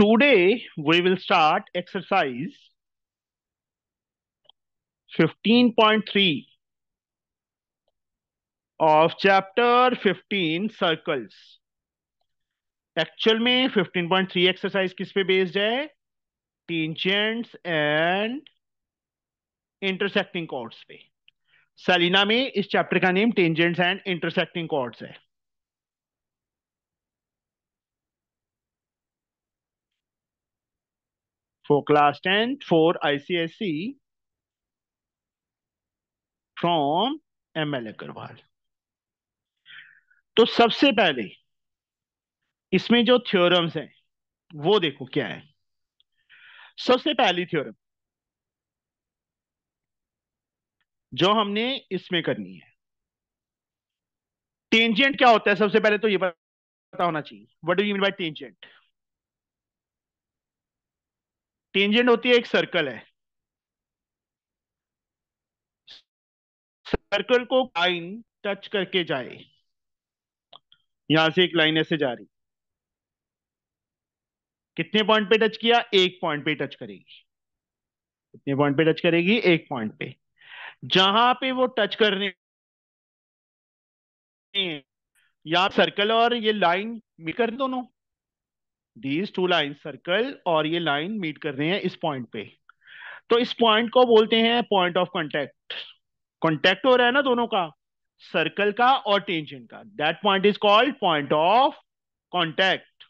Today, we will start exercise 15.3 of chapter 15 circles. Actual में 15.3 exercise किस पे based है टेंजेंट्स एंड इंटरसेक्टिंग कॉर्ड्स पे सलीना में इस चैप्टर का name tangents and intersecting chords है for class 10 for ICSE from M L Agarwal तो सबसे पहले इसमें जो थ्योरम्स हैं वो देखो क्या है सबसे पहली थ्योरम जो हमने इसमें करनी है टेंजेंट क्या होता है सबसे पहले तो ये पता होना चाहिए what do you mean by tangent tangent होती है एक सर्कल है सर्कल को लाइन टच करके जाए यहां से एक लाइन ऐसे जा रही कितने पॉइंट पे टच किया एक पॉइंट पे टच करेगी कितने पॉइंट पे टच करेगी एक पॉइंट पे जहां पे वो टच करने या सर्कल और ये लाइन मिलकर दोनों दीज टू लाइन सर्कल और ये लाइन मीट कर रहे हैं इस पॉइंट पे तो इस पॉइंट को बोलते हैं पॉइंट ऑफ कॉन्टेक्ट कॉन्टेक्ट हो रहा है ना दोनों का सर्कल का और टेंजेंट का that point is called point of contact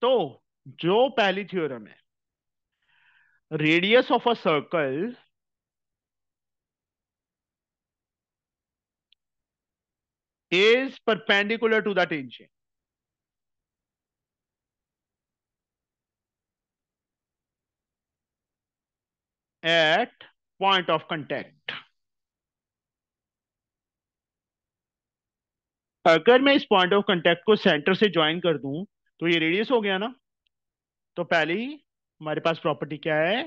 तो जो पहली थ्योरम है radius of a circle is perpendicular to the tangent at point of contact अगर मैं इस पॉइंट ऑफ कांटेक्ट को सेंटर से ज्वाइन कर दूं तो ये रेडियस हो गया ना तो पहले ही हमारे पास प्रॉपर्टी क्या है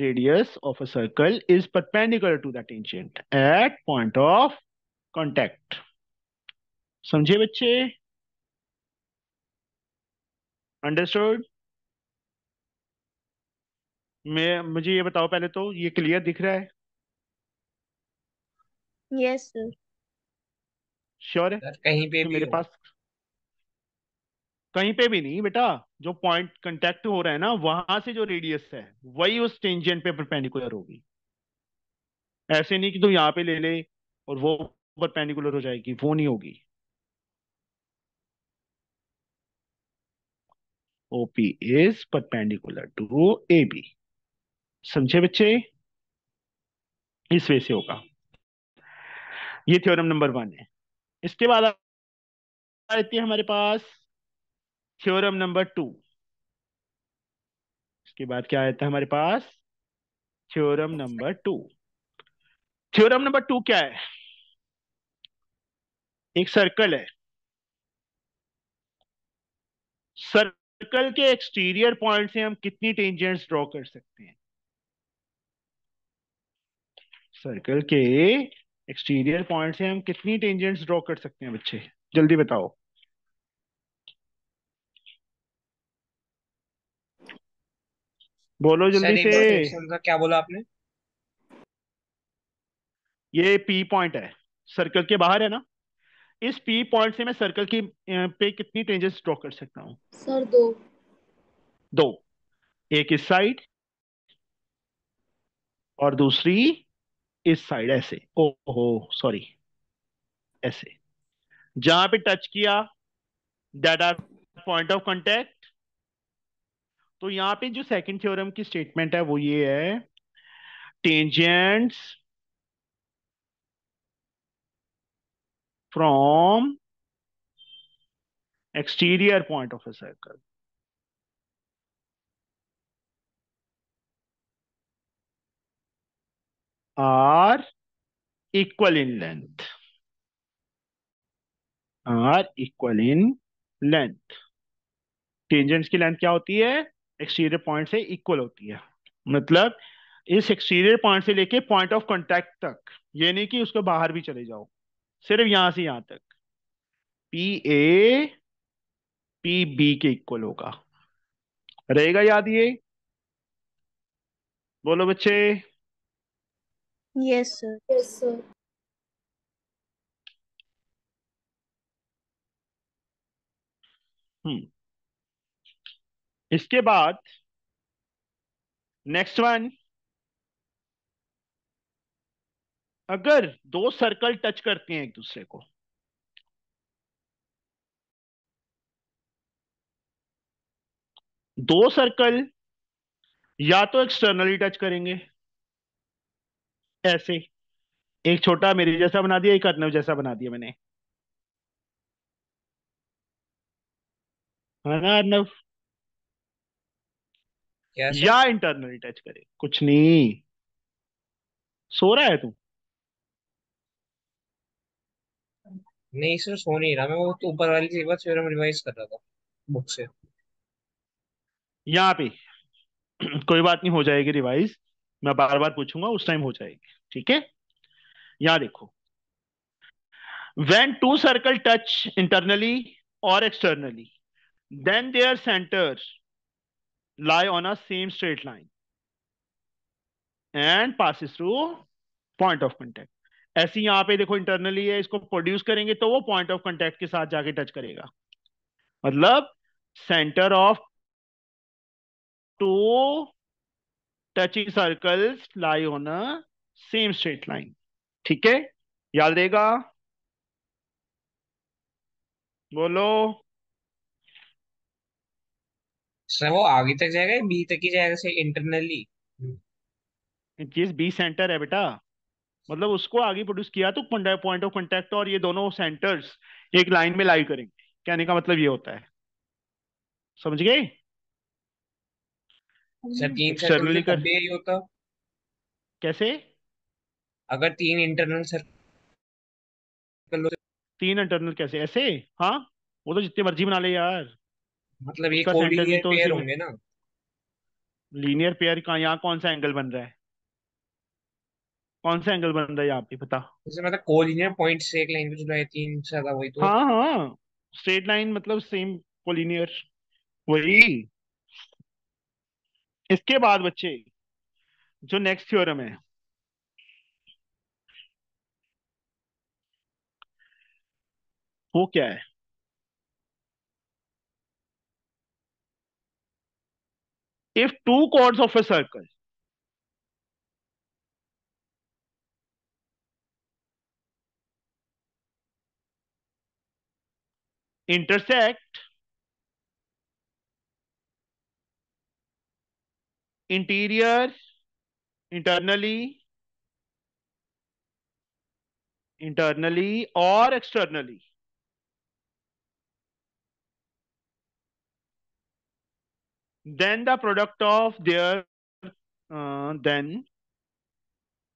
radius of a circle is perpendicular to that tangent at point of contact समझे बच्चे अंडरस्टूड मैं मुझे ये बताओ पहले तो ये क्लियर दिख रहा है यस श्योर है सर कहीं पे तो भी मेरे पास कहीं पे भी नहीं बेटा जो पॉइंट कंटेक्ट हो रहा है ना वहां से जो रेडियस है वही उस टेंजेंट पे परपेंडिकुलर होगी ऐसे नहीं कि तू यहाँ पे ले ले और वो परपेंडिकुलर हो जाएगी वो नहीं होगी is perpendicular to A B समझे बच्चे इस वे से होगा ये थ्योरम नंबर वन है इसके बाद आती है हमारे पास थ्योरम नंबर टू इसके बाद क्या आता है हमारे पास theorem number two theorem number two क्या है एक सर्कल है सर्कल के एक्सटीरियर पॉइंट से हम कितनी टेंजेंट्स ड्रॉ कर सकते हैं सर्कल के एक्सटीरियर पॉइंट से हम कितनी टेंजेंट्स ड्रॉ कर सकते हैं बच्चे जल्दी बताओ बोलो जल्दी से क्या बोला आपने ये पी पॉइंट है सर्कल के बाहर है ना इस पी पॉइंट से मैं सर्कल की पे कितनी टेंजेंट्स ड्रॉ कर सकता हूँ सर दो दो एक इस साइड और दूसरी इस साइड ऐसे ओहो सॉरी ऐसे जहां पे टच किया that are point of contact तो यहां पे जो सेकंड थ्योरम की स्टेटमेंट है वो ये है tangents from exterior point of a circle are equal in length are equal in length tangents की लेंथ क्या होती है एक्सटीरियर पॉइंट से इक्वल होती है मतलब इस एक्सटीरियर पॉइंट से लेके पॉइंट ऑफ कॉन्टेक्ट तक ये नहीं कि उसको बाहर भी चले जाओ सिर्फ यहां से यहां तक पी ए पी बी के इक्वल होगा रहेगा याद ये बोलो बच्चे Yes, sir. Yes, sir. Hmm. इसके बाद नेक्स्ट वन अगर दो सर्कल टच करते हैं एक दूसरे को दो सर्कल या तो एक्सटर्नली टच करेंगे ऐसे एक छोटा मेरे जैसा बना दिया एक अर्नव जैसा बना दिया मैंने है ना अर्नव या इंटरनल टच करे कुछ नहीं सो रहा है तू नहीं सर सो नहीं रहा मैं वो तो ऊपर वाली बात फिर रिवाइज कर रहा था बुक से यहाँ पे कोई बात नहीं हो जाएगी रिवाइज मैं बार बार पूछूंगा उस टाइम हो जाएगी ठीक है यहां देखो when two circle touch internally और externally then their centre lie on a same straight line and passes through point of contact ऐसी यहां पे देखो इंटरनली है इसको प्रोड्यूस करेंगे तो वो पॉइंट ऑफ कंटेक्ट के साथ जाके टच करेगा मतलब centre of two touching circles lie on a same straight line ठीक है याद रहेगा बोलो सर वो आगे तक जाएगा बी तक ही जाएगा से इंटरनली केस बी सेंटर है बेटा मतलब उसको आगे प्रोड्यूस किया तो पॉइंट ऑफ कॉन्टेक्ट और ये दोनों सेंटर्स एक लाइन में लाइव करेंगे कहने का मतलब ये होता है समझ गए सर हम्म। तीन सर्कल का डे ही होता कैसे अगर तीन इंटरनल सर्कल तीन इंटरनल कैसे ऐसे हाँ वो तो जितनी मर्जी बना ले यार मतलब ये कोलिनियर तो पेयर होंगे ना लीनियर पेयर का यहाँ कौन सा एंगल बन रहा है कौन सा एंगल बन रहा है यहाँ पे पता जैसे मतलब कोलिनियर पॉइंट से एक लाइन पे जुड़ा है तीन से ज्यादा वही तो हाँ हाँ स्ट्रेट लाइन मतलब सेम कोलिनियर वही इसके बाद बच्चे जो नेक्स्ट थ्योरम है वो क्या है if two chords of a circle intersect interior internally internally or externally then the product of their uh, then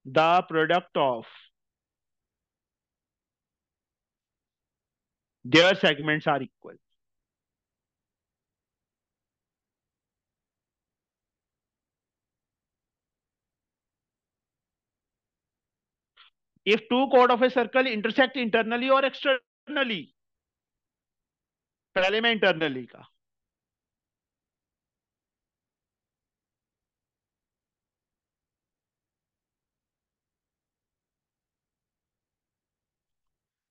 the product of their segments are equal if two chord of a circle intersect internally or externally पहले मैं internally का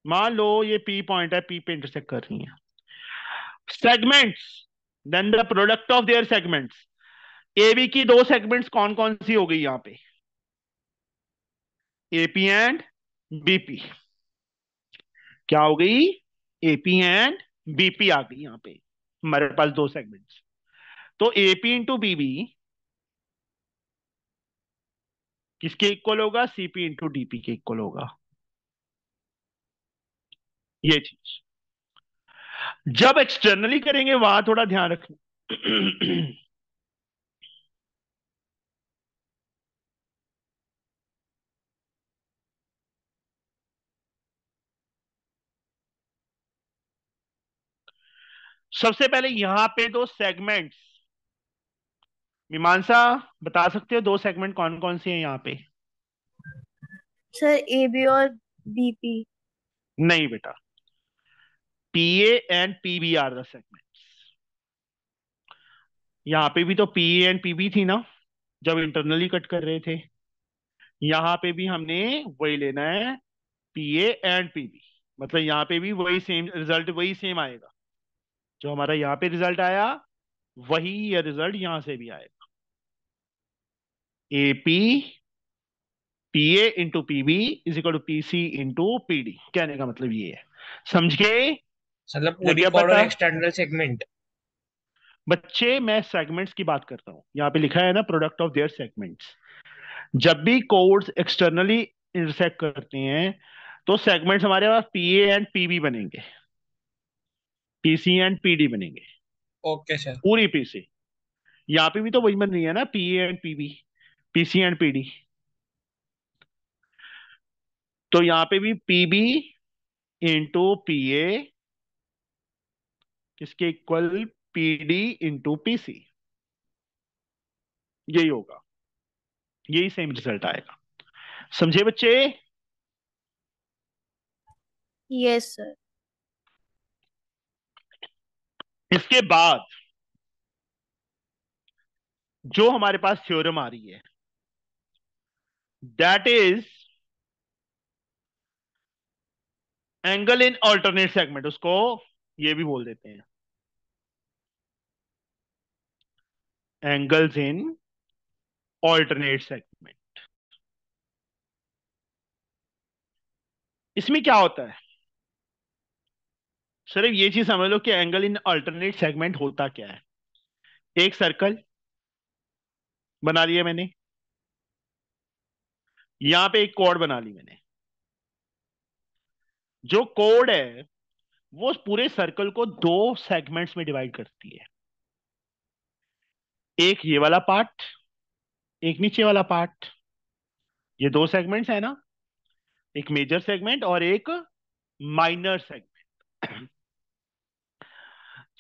मान लो ये P point है P पे intersect कर रही है segments then the product of their segments A B की दो सेगमेंट्स कौन कौन सी हो गई यहां पे ए पी एंड बीपी क्या हो गई एपी एंड बीपी आ गई यहां पे हमारे पास दो सेगमेंट्स तो एपी इंटू बीबी किसके इक्वल होगा सीपी इंटू डीपी के इक्वल होगा ये चीज जब एक्सटर्नली करेंगे वहां थोड़ा ध्यान रखना सबसे पहले यहां पे दो सेगमेंट्स मीमांसा बता सकते हो दो सेगमेंट कौन कौन से हैं यहाँ पे सर ए बी और बी पी नहीं बेटा P A and P B are the segment यहाँ पे भी तो P A and P B थी ना जब इंटरनली कट कर रहे थे यहाँ पे भी हमने वही लेना है P A and P B मतलब यहाँ पे भी वही सेम रिजल्ट वही सेम आएगा जो हमारा यहाँ पे रिजल्ट आया वही यह रिजल्ट यहां से भी आएगा A P P A into P B is equal to P C into P D कहने का मतलब ये है समझ गए एक्सटर्नल मतलब सेगमेंट बच्चे मैं सेगमेंट्स की बात करता हूँ यहाँ पे लिखा है ना प्रोडक्ट ऑफ देयर सेगमेंट्स जब भी कोड्स एक्सटर्नली इंटरसेक्ट करते हैं तो सेगमेंट्स हमारे पास P A and P B बनेंगे पीसी एंड पीडी बनेंगे ओके सर पूरी पीसी यहाँ पे भी तो वही बन रही है ना P and PB PC and PD तो यहाँ पे भी पीबी इंटू पी ए किसके इक्वल पीडी इंटू पीसी यही होगा यही सेम रिजल्ट आएगा समझे बच्चे यस yes, सर इसके बाद जो हमारे पास थ्योरम आ रही है that is angle in alternate segment उसको ये भी बोल देते हैं एंगल्स इन ऑल्टरनेट सेगमेंट इसमें क्या होता है सिर्फ ये चीज समझ लो कि एंगल इन अल्टरनेट सेगमेंट होता क्या है एक सर्कल बना लिया मैंने यहां पे एक कोड बना ली मैंने जो कोड है वो पूरे सर्कल को दो सेगमेंट्स में डिवाइड करती है एक ये वाला पार्ट एक नीचे वाला पार्ट ये दो सेगमेंट्स है ना एक मेजर सेगमेंट और एक माइनर सेगमेंट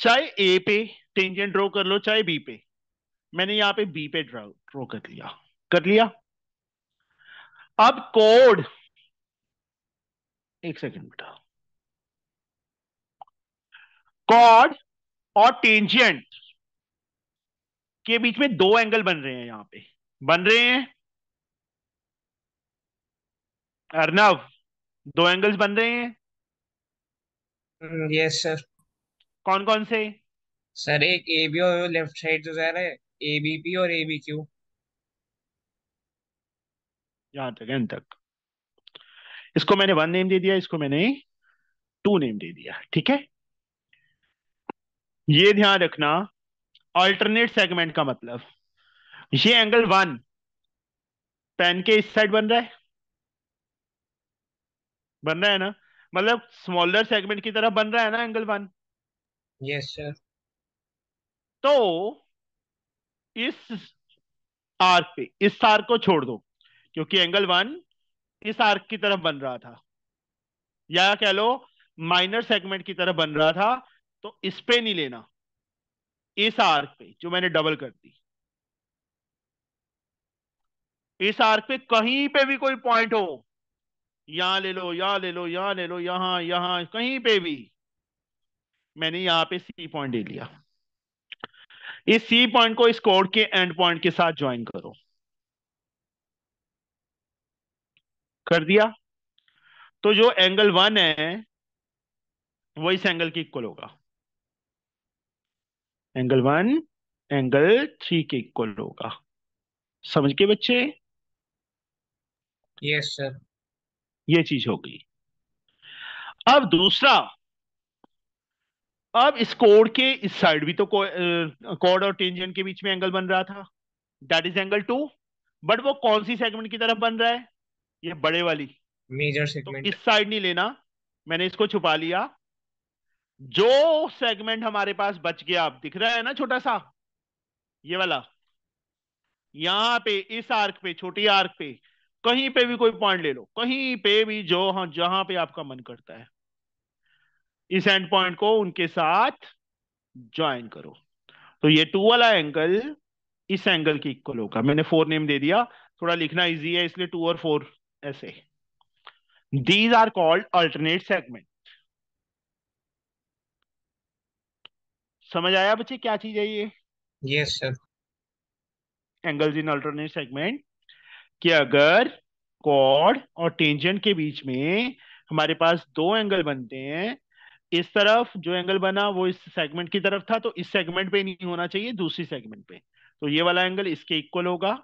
चाहे ए पे टेंजेंट ड्रॉ कर लो चाहे बी पे मैंने यहां पे बी पे ड्रॉ ड्रॉ कर लिया कर लिया अब कोड एक सेकेंड बेटा कॉड और टेंजेंट के बीच में दो एंगल बन रहे हैं यहां पे बन रहे हैं अर्नव दो एंगल्स बन रहे हैं यस mm, सर कौन कौन से सर एक ए बी और लेफ्ट साइड जो जा रहा है ए बी पी और ए बी क्यू यहां तक एंड तक इसको मैंने वन नेम दे दिया इसको मैंने टू नेम दे दिया ठीक है ये ध्यान रखना अल्टरनेट सेगमेंट का मतलब ये एंगल वन पेन के इस साइड बन रहा है बन रहा है ना मतलब स्मॉलर सेगमेंट की तरफ बन रहा है ना एंगल वन यस सर तो इस आर्क पे इस आर्क को छोड़ दो क्योंकि एंगल वन इस आर्क की तरफ बन रहा था या कह लो माइनर सेगमेंट की तरफ बन रहा था तो इस पे नहीं लेना इस आर्क पे जो मैंने डबल कर दी इस आर्क पे कहीं पे भी कोई पॉइंट हो यहां ले लो यहां ले लो यहां ले लो यहां यहां कहीं पे भी मैंने यहाँ पे सी पॉइंट ले लिया इस सी पॉइंट को इस कोड के एंड पॉइंट के साथ ज्वाइन करो कर दिया तो जो एंगल वन है वो इस एंगल के इक्वल होगा एंगल वन एंगल थ्री के इक्वल होगा समझ के बच्चे यस yes, सर ये चीज हो गई अब दूसरा अब इस कोड के इस साइड भी तो कोड और टेंजेंट के बीच में एंगल बन रहा था that is angle two but वो कौन सी सेगमेंट की तरफ बन रहा है ये बड़े वाली मेजर सेगमेंट तो इस साइड नहीं लेना मैंने इसको छुपा लिया जो सेगमेंट हमारे पास बच गया आप दिख रहा है ना छोटा सा ये वाला यहाँ पे इस आर्क पे छोटी आर्क पे कहीं पे भी कोई पॉइंट ले लो कहीं पे भी जो हाँ जहां पे आपका मन करता है इस एंड पॉइंट को उनके साथ ज्वाइन करो तो ये टू वाला एंगल इस एंगल की इक्वल होगा मैंने फोर नेम दे दिया थोड़ा लिखना इजी है इसलिए टू और फोर ऐसे these are called alternate segment समझ आया बच्चे क्या चीज है ये yes sir angles in alternate segment कि अगर कॉर्ड और टेंजेंट के बीच में हमारे पास दो एंगल बनते हैं इस तरफ जो एंगल बना वो इस सेगमेंट की तरफ था तो इस सेगमेंट पे नहीं होना चाहिए दूसरी सेगमेंट पे तो ये वाला एंगल इसके इक्वल होगा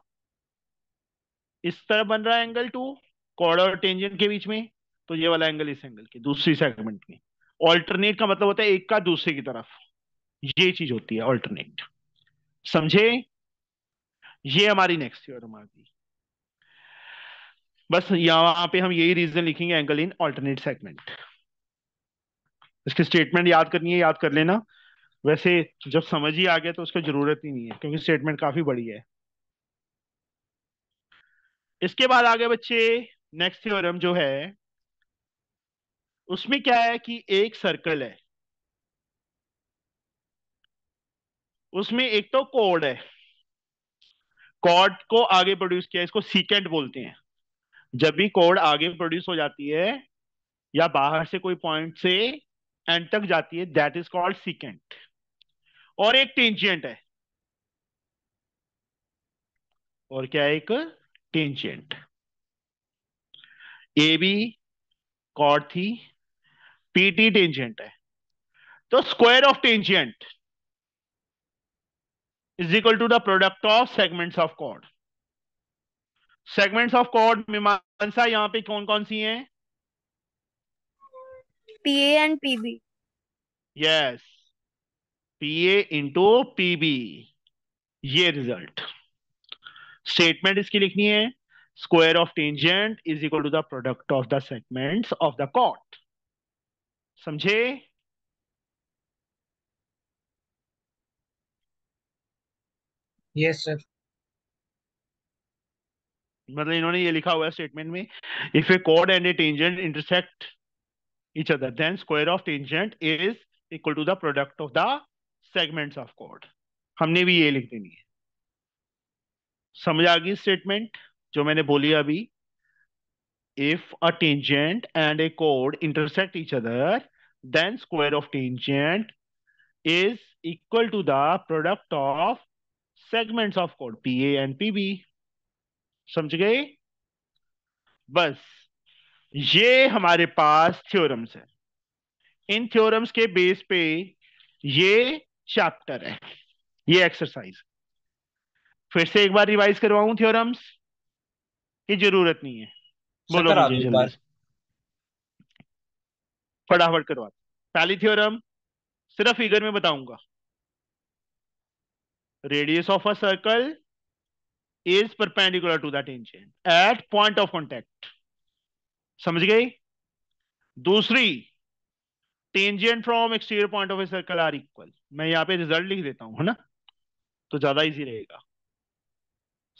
इस तरफ बन रहा है एंगल टू कॉर्ड और टेंजेंट के बीच में तो ये वाला एंगल इस एंगल के दूसरी सेगमेंट में ऑल्टरनेट का मतलब होता है एक का दूसरे की तरफ ये चीज होती है ऑल्टरनेट समझे ये हमारी नेक्स्ट ईयर आ बस यहां पे हम यही रीजन लिखेंगे एंगल इन ऑल्टरनेट सेगमेंट इसके स्टेटमेंट याद करनी है याद कर लेना वैसे जब समझ ही आ गया तो उसका जरूरत ही नहीं है क्योंकि स्टेटमेंट काफी बड़ी है इसके बाद आगे बच्चे नेक्स्ट थ्योरम जो है उसमें क्या है कि एक सर्कल है उसमें एक तो कोड है कोड को आगे प्रोड्यूस किया इसको सीकेंट बोलते हैं जब भी कोड आगे प्रोड्यूस हो जाती है या बाहर से कोई पॉइंट से एंड तक जाती है दैट इज कॉल्ड सीकेंट और एक टेंजेंट है और क्या एक टेंजेंट ए बी कॉड थी पीटी टेंजेंट है तो square of tangent is equal to the product of segments of code segments of code मीमांसा यहां पे कौन कौन सी हैं PA and PB. Yes. PA into PB. ये रिजल्ट स्टेटमेंट इसकी लिखनी है square of tangent is equal to the product of the segments of the कॉट समझे यस सर मतलब इन्होंने ये लिखा हुआ है स्टेटमेंट में इफ ए कॉड and a tangent intersect each other. Then square of tangent is equal to the product of the segments of chord. हमने भी ये लिख देनी है समझ आ गई स्टेटमेंट जो मैंने बोली अभी if a tangent and A code intersect each other than square of tangent is equal to the product of segments of code P A and P B समझ गए बस ये हमारे पास थ्योरम्स है इन थ्योरम्स के बेस पे ये चैप्टर है ये एक्सरसाइज फिर से एक बार रिवाइज करवाऊं थ्योरम्स की जरूरत नहीं है बोलो फटाफट करवा पहली थ्योरम सिर्फ फिगर में बताऊंगा radius of a circle is perpendicular to that tangent at point of contact समझ गई दूसरी tangent from exterior point of a circle are equal मैं यहाँ पे रिजल्ट लिख देता हूं है ना तो ज्यादा इजी रहेगा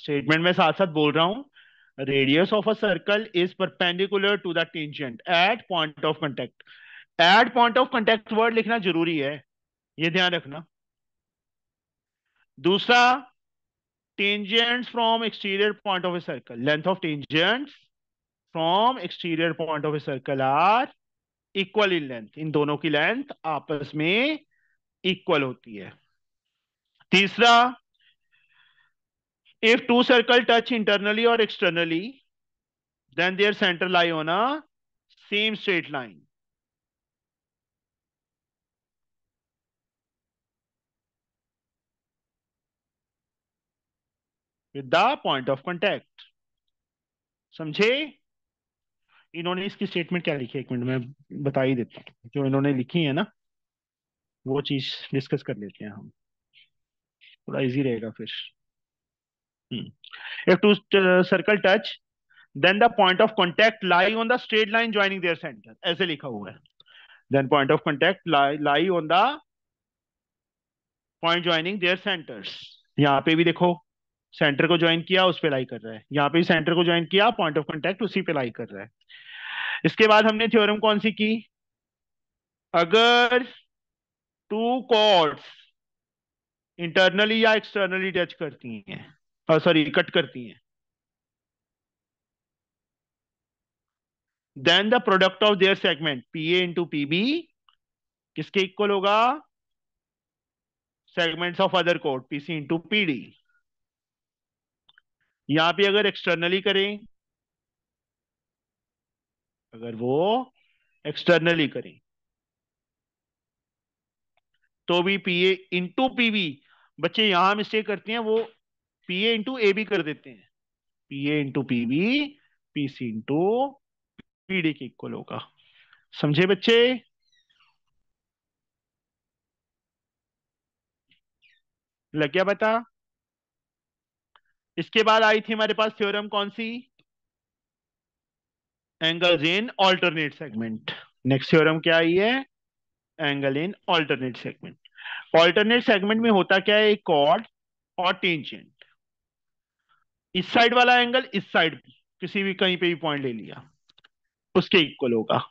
स्टेटमेंट में साथ साथ बोल रहा हूं radius of a circle is perpendicular to the tangent at point of contact at point of contact word लिखना जरूरी है ये ध्यान रखना दूसरा tangents from exterior point of a circle length of tangents from exterior point of a circle are equal in length इन दोनों की लेंथ आपस में इक्वल होती है तीसरा if two circle touch internally और एक्सटर्नली देन देयर सेंटर लाई होना same straight line with the point of contact समझे इन्होंने इसकी स्टेटमेंट क्या लिखी है एक मिनट में बता ही देता हूँ जो इन्होंने लिखी है ना वो चीज डिस्कस कर लेते हैं हम थोड़ा इजी रहेगा फिर if two circle touch then the point of contact lie on the straight line joining their centre ऐसे लिखा हुआ है then point of contact lie on the point joining their centres यहाँ पे भी देखो सेंटर को ज्वाइन किया उस पर लाई कर रहा है यहाँ पे सेंटर को ज्वाइन किया पॉइंट ऑफ कॉन्टेक्ट उसी पे लाई कर रहा है इसके बाद हमने थ्योरम कौन सी की अगर टू कॉर्ड्स इंटरनली या एक्सटर्नली टच करती हैं सॉरी कट करती हैं then the product of their segment P A into PB किसके इक्वल होगा सेगमेंट्स ऑफ अदर कोड पीसी इंटू पीडी यहां पे अगर एक्सटर्नली करें अगर वो एक्सटर्नली करें तो भी पीए इंटू पीवी बच्चे यहां मिस्टेक करते हैं वो पीए इंटू ए बी कर देते हैं PA into PB PC into PD के इक्वल होगा समझे बच्चे लग गया बता इसके बाद आई थी हमारे पास थ्योरम कौन सी angles in alternate segment next theorem क्या आई है angle in alternate segment alternate segment में होता क्या है कॉर्ड और टेंजेंट इस साइड वाला एंगल इस साइड किसी भी कहीं पे भी पॉइंट ले लिया उसके इक्वल होगा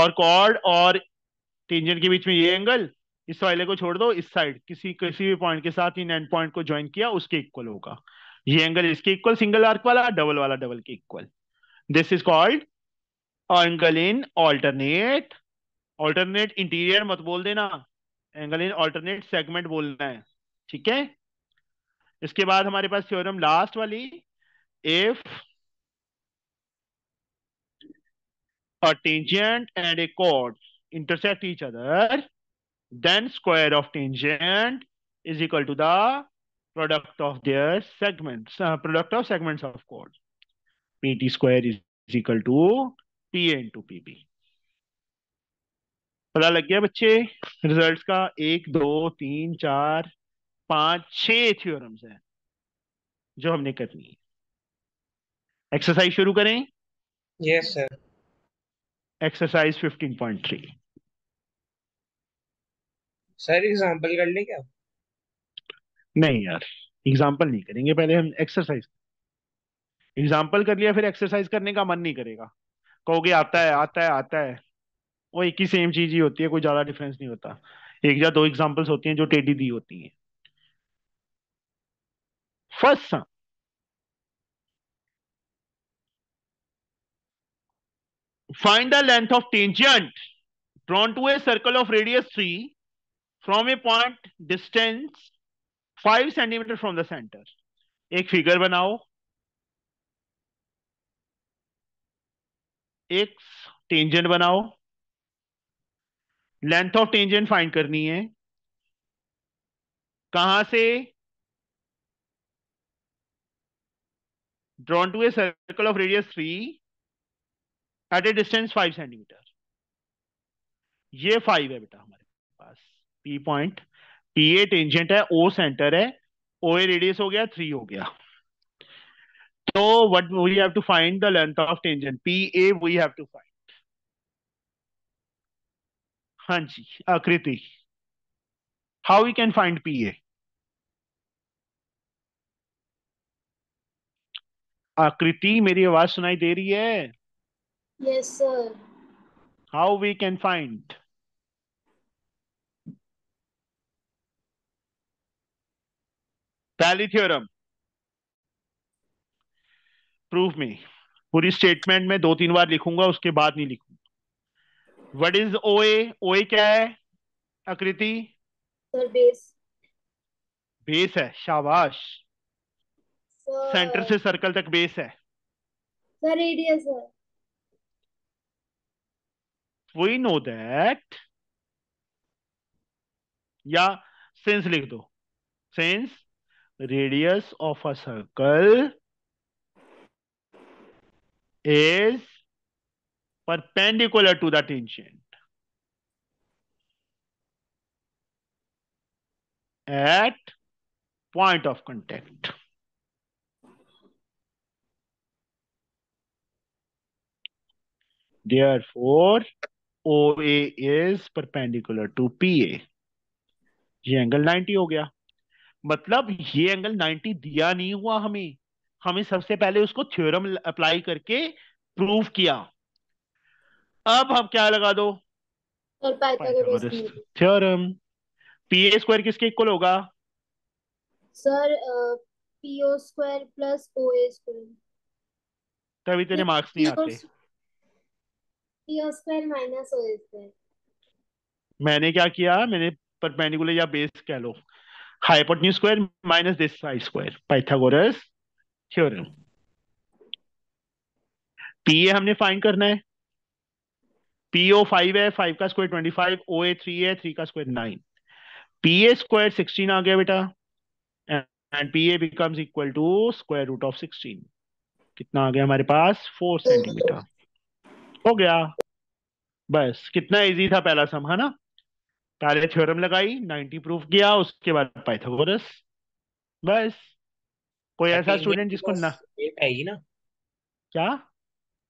और कॉर्ड और टेंजेंट के बीच में ये एंगल इस वाले को छोड़ दो इस साइड किसी किसी भी पॉइंट के साथ इन एंड पॉइंट को ज्वाइन किया उसके इक्वल होगा ये एंगल इसके इक्वल सिंगल आर्क वाला डबल वाला डबल के equal This is called angle in alternate alternate interior मत बोल देना एंगल इन ऑल्टरनेट सेगमेंट बोलना है ठीक है इसके बाद हमारे पास थ्योरम लास्ट वाली if a tangent and a chord intersect each other then square of tangent is equal to the product of their segments uh, product of segments of chord PT square is equal to PA into PB. पता लग गया बच्चे results का एक दो तीन चार पांच छह थ्योरम्स हैं जो हमने करनी है एक्सरसाइज शुरू करें yes sir exercise 15.3 sir example कर लें क्या नहीं यार एग्जांपल नहीं करेंगे पहले हम एक्सरसाइज करें एग्जाम्पल कर लिया फिर एक्सरसाइज करने का मन नहीं करेगा कहोगे आता है आता है आता है वो एक ही सेम चीज ही होती है कोई ज्यादा डिफरेंस नहीं होता एक या दो एग्जाम्पल्स होती हैं जो टेडी दी होती हैं first sum find the length of tangent drawn to a circle of radius three from a point distance five centimetre from the centre एक फिगर बनाओ एक टेंजेंट बनाओ लेंथ ऑफ टेंजेंट फाइंड करनी है कहां से drawn to a circle of radius three at a distance five centimetre ये five है बेटा हमारे पास P point P A tangent है ओ सेंटर है ओ ए रेडियस हो गया थ्री हो गया So what we have to find the length of tangent. PA we have to find. Hanji, Akriti. How we can find PA? Akriti, मेरी आवाज सुनाई दे रही है? Yes, sir. How we can find? Pally theorem. Prove में पूरी statement में दो तीन बार लिखूंगा उसके बाद नहीं लिखूंगा वट इज ओ ए क्या है आकृति बेस बेस है शाबाश सेंटर से सर्कल तक बेस है सर रेडियस है वी नो दैट या सेंस लिख दो since radius of a circle is perpendicular to the tangent. at point of contact. Therefore, OA is perpendicular to PA. ये एंगल 90 हो गया मतलब ये एंगल 90 दिया नहीं हुआ हमें हमें सबसे पहले उसको थ्योरम अप्लाई करके प्रूव किया अब हम क्या लगा दो थ्योरम पी ए स्क्वायर किसके इक्वल होगा sir P O square plus O A square तभी तेरे मार्क्स नहीं आते मैंने क्या किया मैंने परपेंडिकुलर या बेस कह लो hypotenuse square minus this side square Pythagoras theorem PA हमने फाइंड करना है पीओ फाइव है फाइव का square twenty five O A three है थ्री का square nine PA square sixteen आ गया बेटा and P A becomes equal to square root of sixteen कितना आ गया हमारे पास फोर सेंटीमीटर हो गया बस कितना इजी था पहला सम है ना पहले थ्योरम लगाई नाइनटी प्रूफ किया उसके बाद पाइथागोरस बस कोई ऐसा स्टूडेंट जिसको ना एट ही ना क्या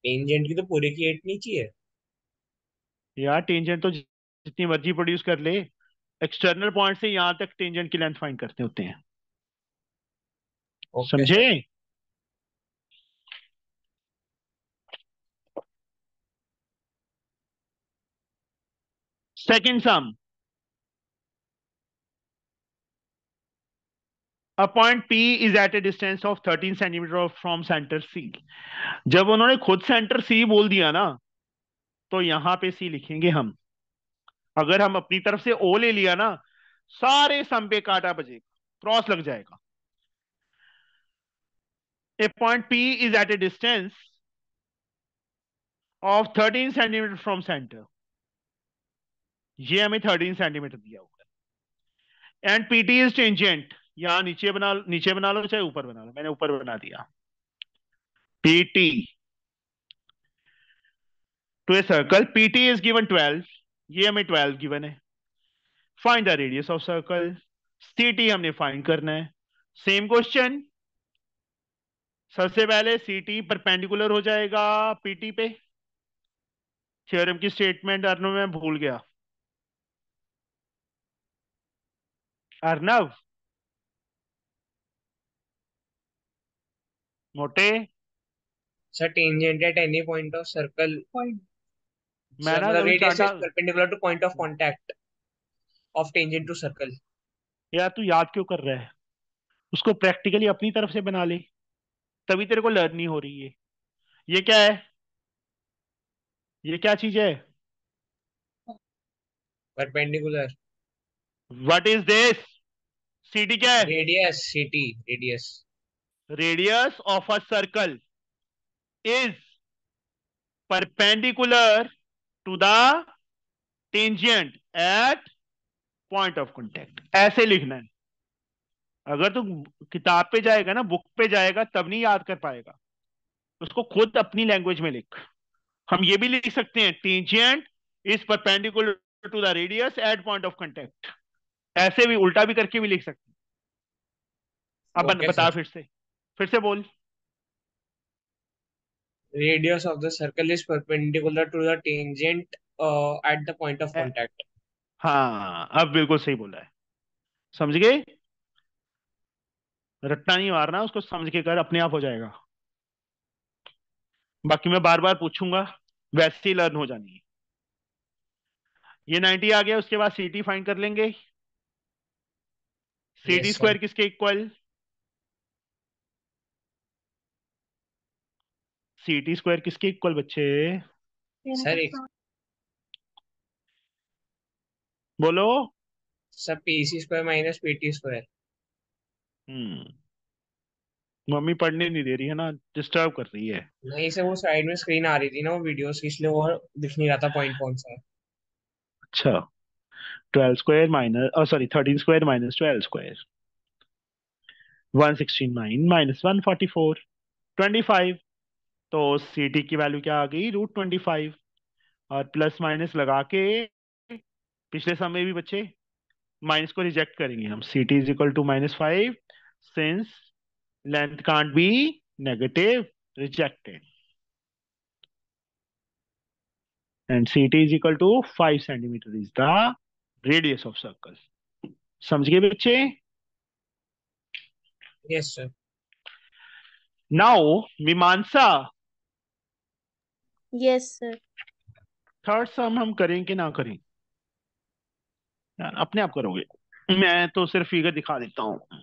टेंजेंट की तो पूरे की एट नहीं चाहिए यार टेंजेंट तो जितनी मर्जी प्रोड्यूस कर ले एक्सटर्नल पॉइंट से यहां तक टेंजेंट की लेंथ फाइंड करते होते हैं समझे second sum a point P is at a distance of thirteen centimetre from centre C जब उन्होंने खुद सेंटर सी बोल दिया ना तो यहां पे सी लिखेंगे हम अगर हम अपनी तरफ से ओ ले लिया ना सारे सम पे काटा बजेगा क्रॉस लग जाएगा a point P is at a distance of thirteen centimetre from centre ये हमें थर्टीन सेंटीमीटर दिया होगा एंड पीटी इज टेंजेंट यहाँ नीचे बना नीचे बना लो चाहे ऊपर बना लो मैंने ऊपर बना दिया PT to a circle PT is given twelve ये हमें ट्वेल्व गिवन है find the radius of circle CT हमने फाइंड करना है सेम क्वेश्चन सबसे पहले सीटी परपेंडिकुलर हो जाएगा पीटी पे थ्योरम की स्टेटमेंट अर्नव मैं भूल गया अर्नव मोटे sir tangent at any point of circle मैंने radius perpendicular to point of contact of tangent to circle यार तू याद क्यों कर रहा है उसको प्रैक्टिकली अपनी तरफ से बना ले तभी तेरे को लर्न नहीं हो रही है ये क्या है ये क्या चीज है परपेंडिकुलर व्हाट इज दिस सीटी क्या है radius CT radius radius of a circle is perpendicular to the tangent at point of contact ऐसे लिखना है अगर तू तो किताब पे जाएगा ना बुक पे जाएगा तब नहीं याद कर पाएगा उसको खुद अपनी लैंग्वेज में लिख हम ये भी लिख सकते हैं tangent is perpendicular to the radius at point of contact ऐसे भी उल्टा भी करके भी लिख सकते हैं अब okay, बता फिर से फिर से बोल radius of the circle is perpendicular to the tangent at the point of of uh, eh. हाँ अब बिल्कुल सही बोला है समझ गए रट्टा नहीं मारना उसको समझ के कर अपने आप हो जाएगा बाकी मैं बार बार पूछूंगा वैसे ही लर्न हो जानी है ये नाइनटी आ गया उसके बाद सीटी फाइंड कर लेंगे सीटी स्क्वायर किसके इक्वल सी टी स्क्वायर किसके इक्वल बच्चे सर बोलो सब PC square minus PT square हम्म मम्मी पढ़ने नहीं दे रही है ना डिस्टर्ब कर रही है नहीं सर वो साइड में स्क्रीन आ रही थी ना वो वीडियोस इसलिए वो दिख नहीं रहा था पॉइंट कौन सा है अच्छा twelve square minus sorry thirteen square minus twelve square one one sixty nine minus forty four twenty five तो सी टी की वैल्यू क्या आ गई रूट ट्वेंटी फाइव और प्लस माइनस लगा के पिछले समय भी बच्चे माइनस को रिजेक्ट करेंगे हम C T is equal to minus five since length can't be negative rejected and C T is equal to five centimetre is the radius of circle समझ गए बच्चे? Yes sir. Now Mimansa yes sir third sum हम करें कि ना करें अपने आप करोगे मैं तो सिर्फ फिगर दिखा देता हूँ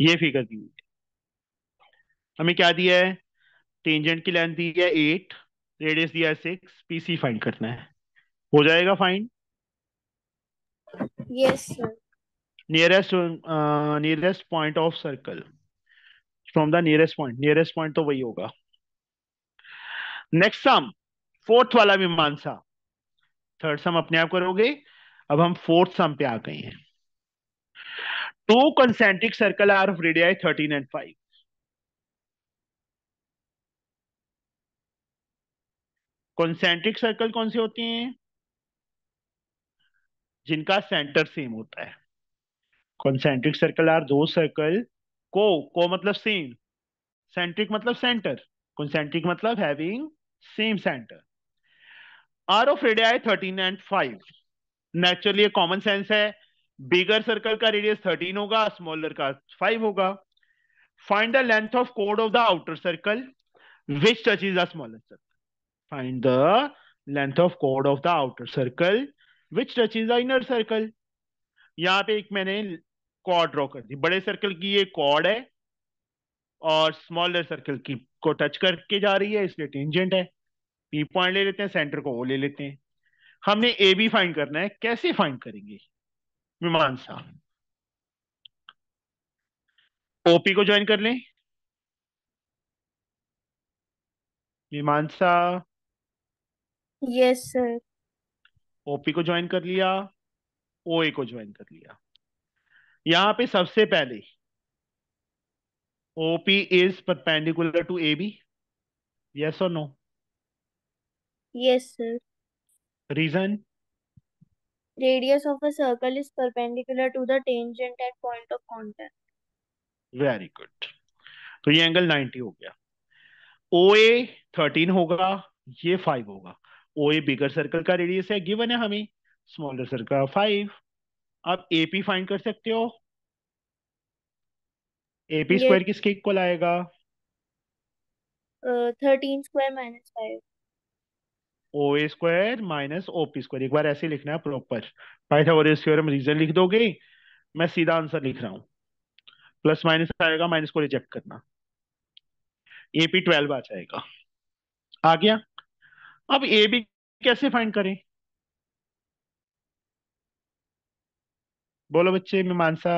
ये फिगर दी हमें क्या दिया है टेंजेंट की लेंथ दी है एट रेडियस दिया है सिक्स पीसी फाइंड करना है हो जाएगा find yes nearest nearest point of circle from the nearest point nearest point तो वही होगा नेक्स्ट सम फोर्थ वाला भी मानसा थर्ड सम अपने आप करोगे अब हम फोर्थ सम पे आ गए हैं two concentric circle are of radii thirteen and five concentric circle कौन से होते हैं जिनका सेंटर सेम होता है कंसेंट्रिक सर्कल आर दो सर्कल को को मतलब सेम सेंट्रिक मतलब सेंटर कंसेंट्रिक मतलब having same center. R of radii 13 and 5. Naturally, ये common sense है बिगर सर्कल का रेडियस 13 होगा स्मॉलर का 5 होगा find the length of code of the outer circle which touch is the smaller circle find the length of code of the outer circle which touch is the inner circle यहां पर एक मैंने code draw कर दी बड़े circle की ये है और स्मॉलर सर्कल की को टच करके जा रही है इसलिए टेंजेंट है पी पॉइंट ले लेते हैं सेंटर को ओ ले लेते हैं हमने ए बी फाइंड करना है कैसे फाइंड करेंगे विमान साहब ओपी को ज्वाइन कर लें साहब यस सर ओपी को ज्वाइन कर लिया ओए को ज्वाइन कर लिया यहां पे सबसे पहले OP is perpendicular to AB? Yes or no? Yes, sir. Reason? Radius of a circle is perpendicular to the tangent at point of contact. Very good. तो ये एंगल 90 हो गया ओ ए थर्टीन होगा ये फाइव होगा ओ ए बिगर सर्कल का radius है given है हमें स्मॉलर सर्कल फाइव आप ए पी फाइंड कर सकते हो ए बी स्क्वायर किसके इक्वल आएगा thirteen square minus five O A square minus O P square एक बार ऐसे ही लिखना है प्रॉपर पाइथागोरस थ्योरम रीजन लिख दोगे मैं सीधा आंसर लिख रहा हूं प्लस माइनस आएगा माइनस को रिजेक्ट करना ए पी ट्वेल्व आ जाएगा आ गया अब ए बी कैसे फाइंड करें बोलो बच्चे मीमांसा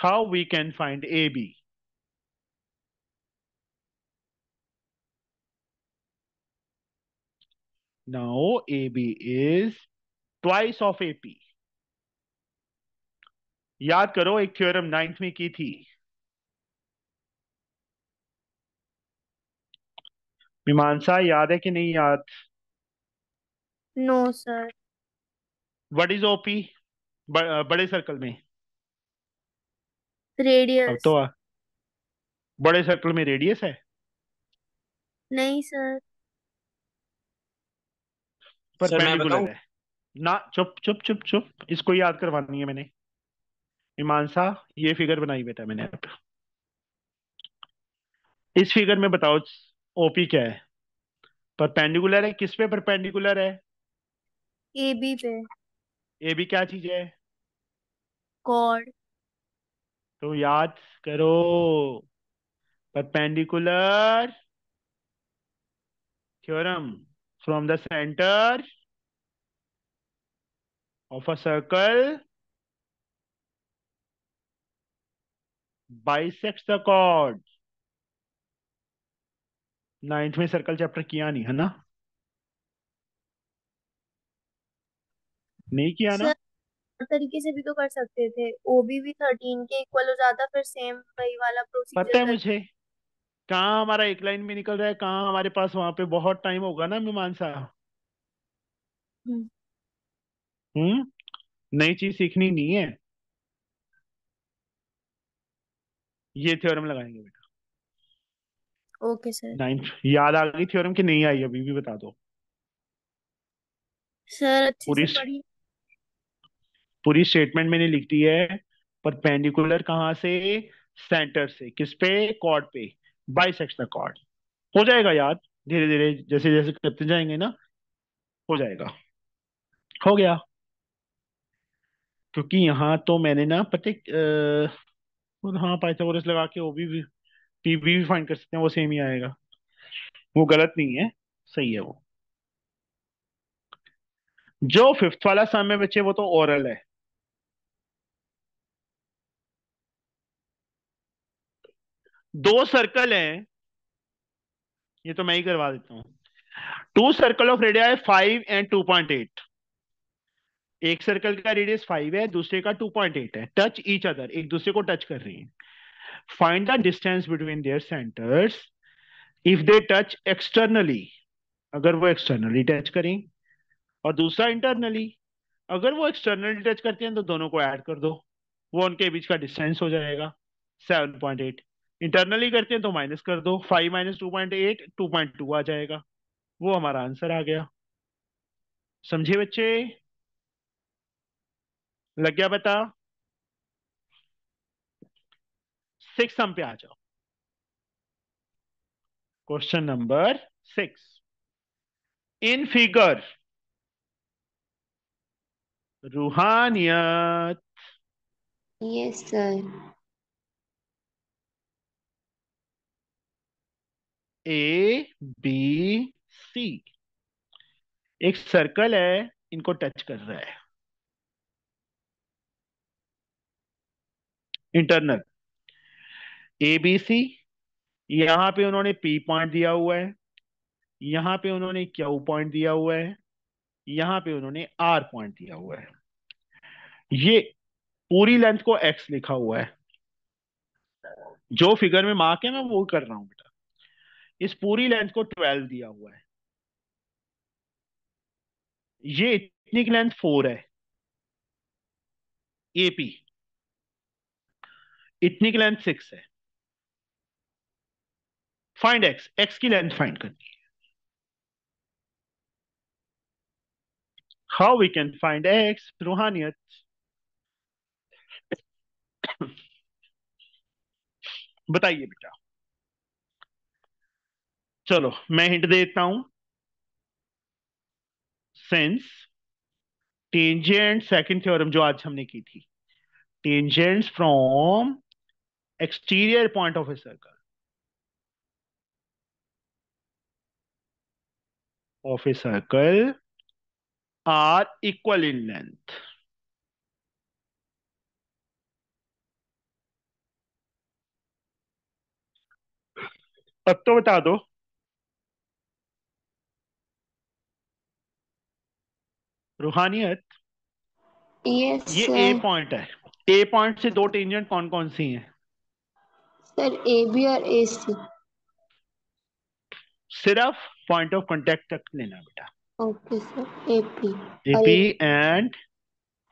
how we can find AB. Now AB is twice of AP. याद करो एक थ्योरम नाइन्थ में की थी मीमांसा याद है कि नहीं याद no sir what is OP बड़े सर्कल में अब रेडियस तो आ- बड़े सर्कल में रेडियस है नहीं सर पर सर मैं है ना चुप चुप चुप चुप इसको याद करवानी है मैंने ईमान सा ये फिगर बनाई बेटा मैंने अब इस फिगर में बताओ ओपी क्या है परपेंडिकुलर है किस पे परपेंडिकुलर है ए बी पे ए भी क्या चीज है कॉर्ड तो याद करो perpendicular theorem from the centre of a circle bisects the chord ninth में सर्कल चैप्टर किया नहीं है ना नहीं किया ना Sir. तरीके से भी तो कर सकते थे ओ बी भी थर्टीन के इक्वल हो जाता फिर सेम वही वाला प्रोसीजर पता है मुझे कहाँ हमारा एक लाइन में निकल रहा है कहाँ हमारे पास वहां पे बहुत टाइम होगा ना मेहमान हम्म। साहब हम्म नई चीज सीखनी नहीं है ये थ्योरम लगाएंगे बेटा ओके सर नाइन्थ याद आ गई थ्योरम की नहीं आई अभी भी बता दो सर अच्छे से पढ़ी पूरी स्टेटमेंट मैंने लिख दी है परपेंडिकुलर कहाँ से सेंटर से किस पे कॉर्ड पे बाइसेक्स कॉर्ड हो जाएगा याद धीरे धीरे जैसे जैसे करते जाएंगे ना हो जाएगा हो गया क्योंकि यहाँ तो मैंने ना पते हाँ पाइथागोरस लगा के वो भी पी भी, भी फाइंड कर सकते हैं वो सेम ही आएगा वो गलत नहीं है सही है वो जो फिफ्थ वाला सम है बच्चे वो तो ओरल है दो सर्कल है ये तो मैं ही करवा देता हूं two circle of radii five and two point eight एक सर्कल का रेडियस फाइव है दूसरे का टू पॉइंट एट है टच ईच अदर एक दूसरे को टच कर रही है find the distance between their centres if they touch externally अगर वो एक्सटर्नली टच करें और दूसरा इंटरनली अगर वो एक्सटर्नली टच करते हैं तो दोनों को ऐड कर दो वो उनके बीच का डिस्टेंस हो जाएगा सेवन पॉइंट एट इंटरनली करते हैं तो माइनस कर दो five minus two point eight two point two आ जाएगा वो हमारा आंसर आ गया समझे बच्चे लग गया बता सिक्स सम पे आ जाओ question number six in figure Ruhaniyat yes sir A B C एक सर्कल है इनको टच कर रहा है इंटरनल ए बी सी यहां पे उन्होंने पी पॉइंट दिया हुआ है यहां पे उन्होंने क्यू पॉइंट दिया हुआ है यहां पे उन्होंने आर पॉइंट दिया हुआ है ये पूरी लेंथ को एक्स लिखा हुआ है जो फिगर में मार्क है मैं वो कर रहा हूं बेटा इस पूरी लेंथ को ट्वेल्व दिया हुआ है ये इतनी की लेंथ फोर है एपी इतनी की लेंथ सिक्स है फाइंड एक्स एक्स की लेंथ फाइंड करनी है how we can find x Ruhaniyat बताइए बेटा चलो मैं हिंट देता हूं सेंस टेंजेंट सेकंड थ्योरम जो आज हमने की थी tangents from exterior point of a circle of a circle are equal in length अब तो बता दो रूहानियत yes, ये ए पॉइंट है ए पॉइंट से दो टेंजेंट कौन कौन सी हैं सर ए बी और ए सी सिर्फ पॉइंट ऑफ कांटेक्ट तक लेना बेटा okay sir AP and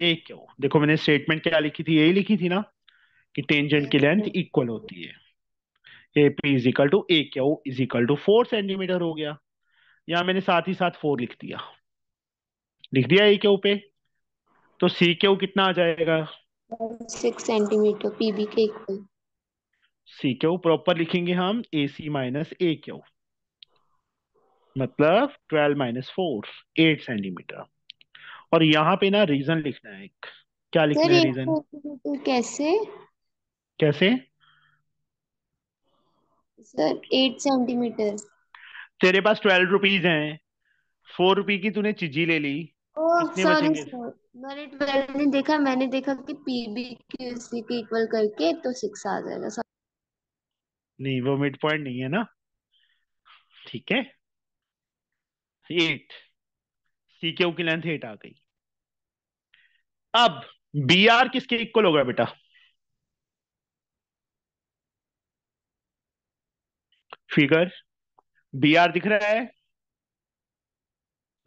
A Q देखो मैंने स्टेटमेंट क्या लिखी थी यही लिखी थी ना कि टेंजेंट की लेंथ इक्वल होती है A P is equal to A Q is equal to four centimetre हो गया यहां मैंने साथ ही साथ फोर लिख दिया लिख दिया ई के पे तो सी के कितना आ जाएगा सिक्स सेंटीमीटर पीबी के सी क्यू प्रॉपर लिखेंगे हम A C minus A Q मतलब twelve minus four eight centimetre और यहाँ पे ना रीजन लिखना है एक क्या लिखना है रीजन कैसे कैसे सर एट सेंटीमीटर तेरे पास ट्वेल्व रुपीज हैं फोर रुपी की तूने चिजी ले ली मैंने देखा मैंने देखा कि पीबी के इक्वल करके तो सिक्स आ जाएगा नहीं वो मिड पॉइंट नहीं है ना ठीक है एट सीक्यू की लेंथ एट आ गई अब बी आर किसके इक्वल होगा बेटा फिगर बी आर दिख रहा है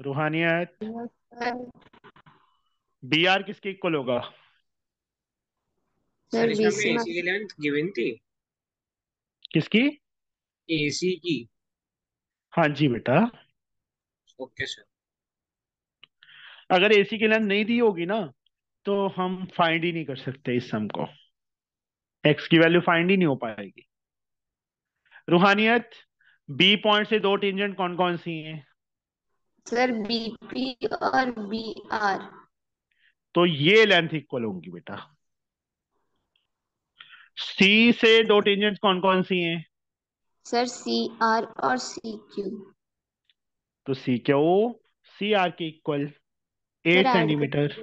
रूहानियत बी आर किसके इक्वल होगा किसकी एसी की हाँ जी बेटा ओके सर अगर एसी की लेंथ नहीं दी होगी ना तो हम फाइंड ही नहीं कर सकते इस सम को एक्स की वैल्यू फाइंड ही नहीं हो पाएगी रूहानियत बी पॉइंट से दो टेंजेंट कौन कौन सी हैं सर बीपी और बीआर तो ये लेंथ इक्वल होंगी बेटा सी से दो टेंजेंट्स कौन कौन सी हैं सर सी आर और सी क्यू तो सी क्यू सी आर के इक्वल एट सेंटीमीटर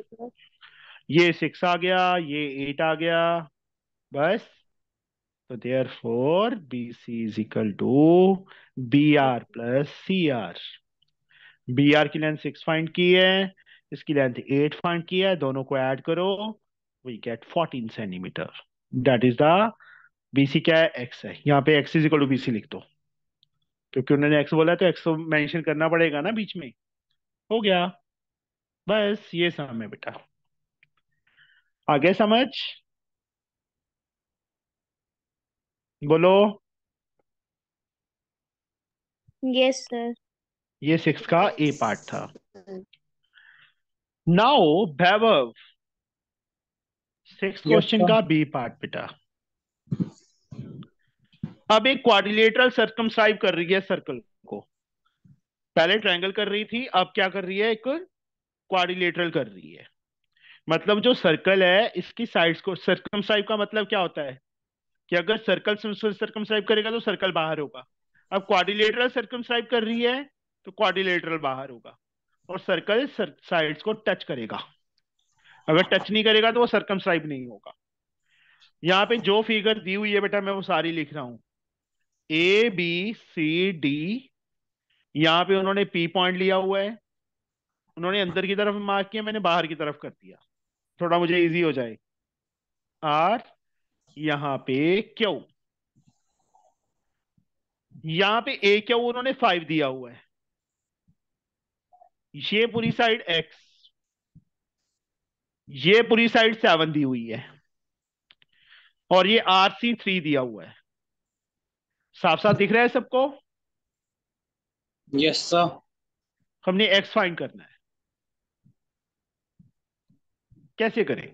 ये सिक्स आ गया ये एट आ गया बस तो therefore B C is equal to B R plus C R B R की लेंथ सिक्स फाइंड की है इसकी लेंथ एट फाइंड की है दोनों को ऐड करो we get fourteen centimetre that is the BC क्या है एक्स है यहाँ पे x is equal to BC लिख दो क्योंकि उन्होंने एक्स बोला तो एक्स तो मैंशन करना पड़ेगा ना बीच में हो गया बस ये सम है बेटा आगे समझ बोलो यस yes, सर ये सिक्स का ए पार्ट था नाउ भैव सिक्स क्वेश्चन का बी पार्ट बेटा अब एक क्वारिलेटरल सर्कमसाइव कर रही है सर्कल को पहले ट्रायंगल कर रही थी अब क्या कर रही है एक क्वारिलेटरल कर रही है मतलब जो सर्कल है इसकी साइड्स को सर्कमसाइव का मतलब क्या होता है कि अगर सर्कल सर्कमसाइव करेगा तो सर्कल बाहर होगा अब क्वारिलेटरल सर्कमसाइव कर रही है तो क्वारिलेटरल बाहर होगा और सर्कल साइड्स को टच करेगा अगर टच नहीं करेगा तो वो सर्कम नहीं होगा यहाँ पे जो फिगर दी हुई है बेटा मैं वो सारी लिख रहा हूं ए बी सी डी यहाँ पे उन्होंने पी पॉइंट लिया हुआ है उन्होंने अंदर की तरफ मार्क किया मैंने बाहर की तरफ कर दिया थोड़ा मुझे इजी हो जाए आर यहाँ पे क्यू यहाँ पे ए क्यू उन्होंने फाइव दिया हुआ है ये पूरी साइड एक्स ये पूरी साइड सेवन दी हुई है और ये आर सी थ्री दिया हुआ है साफ साफ दिख रहा है सबको यस सर हमने एक्स फाइंड करना है कैसे करें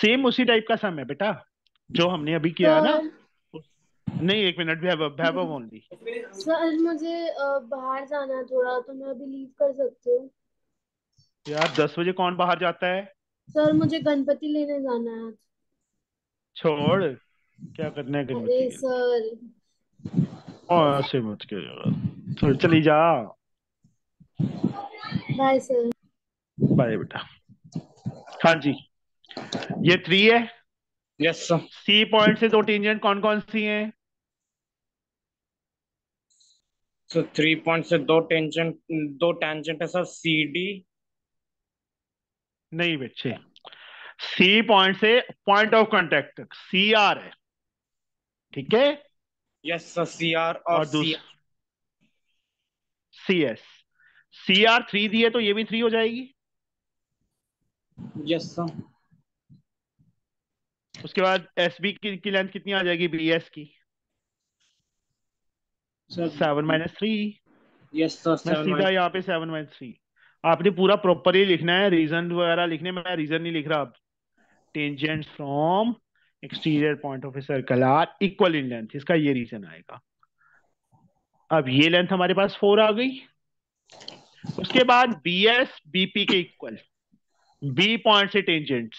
सेम उसी टाइप का सम है बेटा जो हमने अभी किया ना तो नहीं एक मिनट भी हैव हैव ओनली सर मुझे बाहर जाना है थोड़ा तो मैं अभी लीव कर सकती हूँ यार दस बजे कौन बाहर जाता है सर मुझे गणपति लेने जाना है छोड़ क्या करना है गणपति सर और ऐसे मत कर यार चली जा बाय सर बाय बेटा हाँ जी ये थ्री है यस सर सी पॉइंट से दो टेंजेंट कौन कौन सी हैं सो थ्री पॉइंट से दो टेंजेंट दो टेंजेंट है सर सी डी नहीं बच्चे सी पॉइंट से पॉइंट ऑफ कांटेक्ट तक सी आर है ठीक है यस सर सी आर और, C S C R three दी है तो ये भी थ्री हो जाएगी यस सर उसके बाद एस बी की लेंथ कितनी आ जाएगी बी एस की seven minus three yes sir सीधा यहाँ पे सेवन माइनस थ्री आपने पूरा प्रॉपर ही लिखना है रीजन वगैरह लिखने में रीजन नहीं लिख रहा अब tangent from exterior point of a circle are equal in length इसका ये रीजन आएगा अब ये लेंथ हमारे पास फोर आ गई उसके बाद बी एस बीपी के इक्वल बी पॉइंट से टेंजेंट्स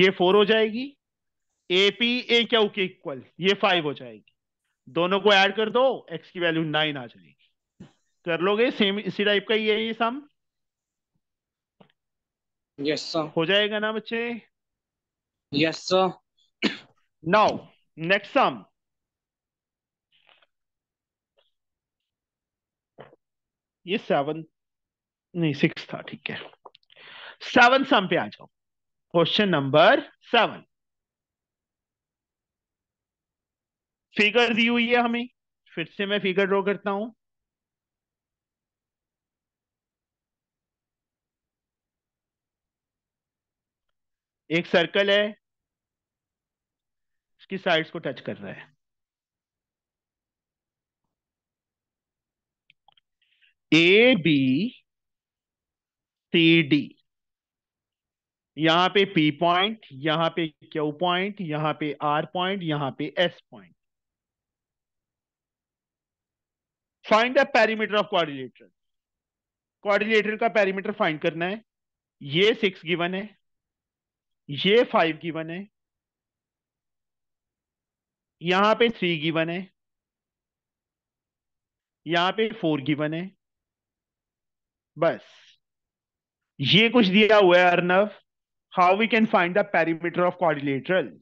ये फोर हो जाएगी एपी ए क्यू के इक्वल ये फाइव हो जाएगी दोनों को ऐड कर दो एक्स की वैल्यू नाइन आ जाएगी कर लोगे सेम इसी टाइप का ही है ये सम यस सर हो जाएगा ना बच्चे yes sir now next sum ये सेवन नहीं सिक्स था ठीक है सेवन सम पे आ जाओ क्वेश्चन नंबर सेवन फिगर दी हुई है हमें फिर से मैं फिगर ड्रॉ करता हूं एक सर्कल है इसकी साइड्स को टच कर रहा है ए बी सी डी यहां पे पी पॉइंट यहां पे क्यू पॉइंट यहां पे आर पॉइंट यहां पे S point find the perimeter of quadrilateral quadrilateral का पैरीमीटर फाइंड करना है ये सिक्स गिवन है ये फाइव गिवन है यहां पे थ्री गिवन है यहां पे फोर गिवन है बस ये कुछ दिया हुआ है Arnav how we can find the perimeter of quadrilateral